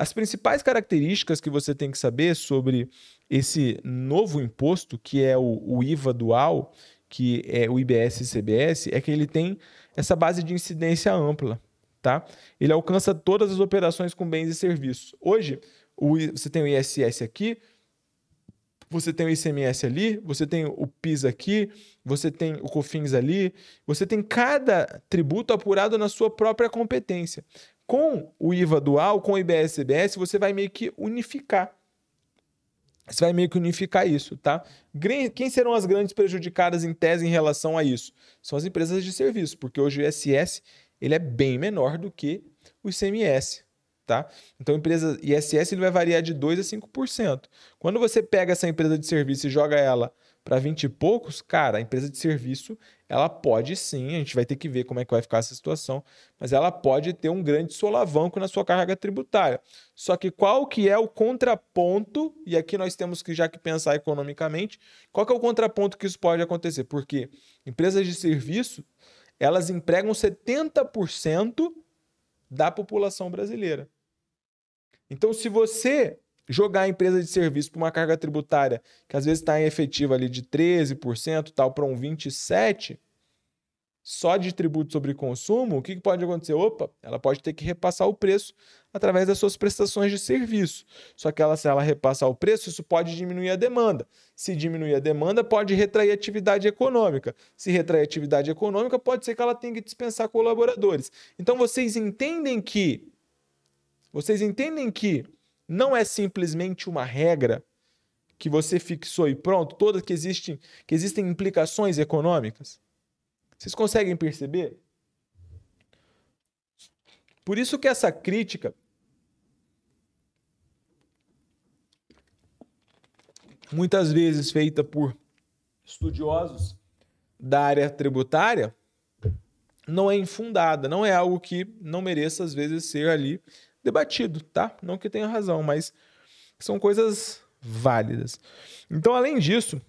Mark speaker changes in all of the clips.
Speaker 1: As principais características que você tem que saber sobre esse novo imposto, que é o, o IVA dual, que é o IBS e CBS, é que ele tem essa base de incidência ampla. Tá? Ele alcança todas as operações com bens e serviços. Hoje, o, você tem o ISS aqui, você tem o ICMS ali, você tem o PIS aqui, você tem o COFINS ali, você tem cada tributo apurado na sua própria competência com o IVA dual, com o IBS-CBS, você vai meio que unificar. Você vai meio que unificar isso, tá? Quem serão as grandes prejudicadas em tese em relação a isso? São as empresas de serviço, porque hoje o ISS ele é bem menor do que o ICMS, tá? Então, empresa ISS ele vai variar de 2 a 5%. Quando você pega essa empresa de serviço e joga ela para 20 e poucos, cara, a empresa de serviço ela pode sim, a gente vai ter que ver como é que vai ficar essa situação, mas ela pode ter um grande solavanco na sua carga tributária. Só que qual que é o contraponto, e aqui nós temos que já que pensar economicamente, qual que é o contraponto que isso pode acontecer? Porque empresas de serviço, elas empregam 70% da população brasileira. Então, se você jogar a empresa de serviço para uma carga tributária que às vezes está em efetiva ali de 13%, tal, para um 27%, só de tributo sobre consumo, o que, que pode acontecer? Opa, ela pode ter que repassar o preço através das suas prestações de serviço. Só que ela, se ela repassar o preço, isso pode diminuir a demanda. Se diminuir a demanda, pode retrair atividade econômica. Se retrair atividade econômica, pode ser que ela tenha que dispensar colaboradores. Então vocês entendem que vocês entendem que não é simplesmente uma regra que você fixou e pronto, todas que existem, que existem implicações econômicas. Vocês conseguem perceber? Por isso que essa crítica muitas vezes feita por estudiosos da área tributária não é infundada, não é algo que não mereça às vezes ser ali debatido, tá? Não que tenha razão, mas são coisas válidas. Então, além disso,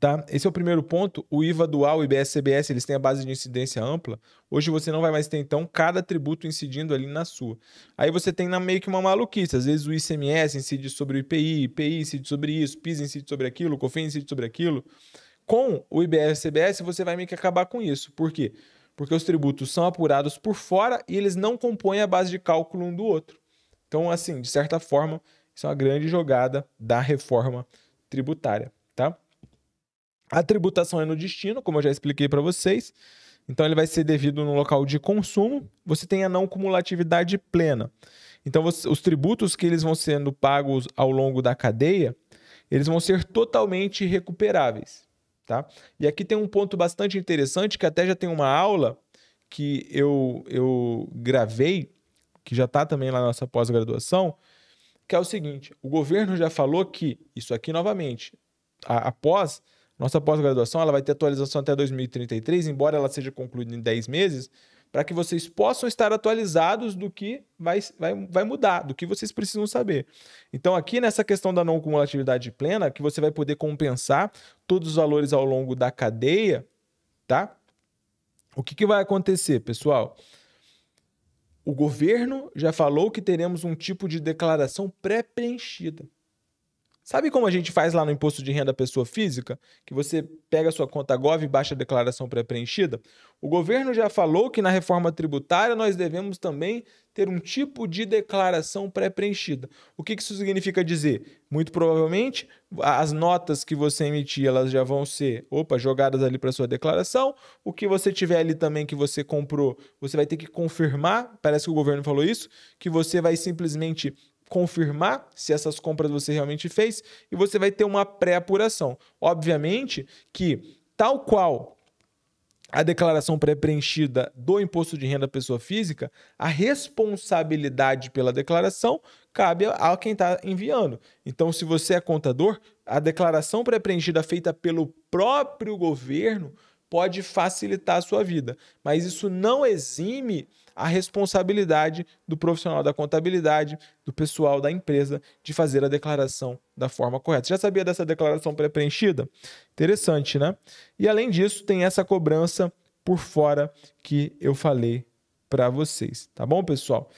Speaker 1: tá? Esse é o primeiro ponto. O IVA dual e BSCBS, eles têm a base de incidência ampla. Hoje você não vai mais ter, então, cada tributo incidindo ali na sua. Aí você tem na meio que uma maluquice. Às vezes o ICMS incide sobre o IPI, IPI incide sobre isso, PIS incide sobre aquilo, COFINS incide sobre aquilo. Com o IBS-CBS, você vai meio que acabar com isso. Por quê? Porque porque os tributos são apurados por fora e eles não compõem a base de cálculo um do outro. Então, assim, de certa forma, isso é uma grande jogada da reforma tributária, tá? A tributação é no destino, como eu já expliquei para vocês. Então, ele vai ser devido no local de consumo. Você tem a não cumulatividade plena. Então, os tributos que eles vão sendo pagos ao longo da cadeia, eles vão ser totalmente recuperáveis. Tá? E aqui tem um ponto bastante interessante que até já tem uma aula que eu, eu gravei, que já está também lá na nossa pós-graduação, que é o seguinte: o governo já falou que, isso aqui novamente, a, a nossa pós-graduação, ela vai ter atualização até 2033, embora ela seja concluída em 10 meses, para que vocês possam estar atualizados do que vai, vai, vai mudar, do que vocês precisam saber. Então, aqui nessa questão da não cumulatividade plena, que você vai poder compensar todos os valores ao longo da cadeia, tá? O que, que vai acontecer, pessoal? O governo já falou que teremos um tipo de declaração pré-preenchida. Sabe como a gente faz lá no imposto de renda pessoa física? Que você pega a sua conta Gov e baixa a declaração pré-preenchida? O governo já falou que na reforma tributária nós devemos também ter um tipo de declaração pré-preenchida. O que isso significa dizer? Muito provavelmente as notas que você emitir elas já vão ser, opa, jogadas ali para sua declaração. O que você tiver ali também que você comprou, você vai ter que confirmar. Parece que o governo falou isso, que você vai simplesmente confirmar se essas compras você realmente fez e você vai ter uma pré-apuração. Obviamente que, tal qual a declaração pré-preenchida do imposto de renda pessoa física, a responsabilidade pela declaração cabe a quem está enviando. Então, se você é contador, a declaração pré-preenchida feita pelo próprio governo pode facilitar a sua vida. Mas isso não exime a responsabilidade do profissional da contabilidade, do pessoal da empresa, de fazer a declaração da forma correta. Já sabia dessa declaração pré-preenchida? Interessante, né? E além disso, tem essa cobrança por fora que eu falei para vocês, tá bom, pessoal?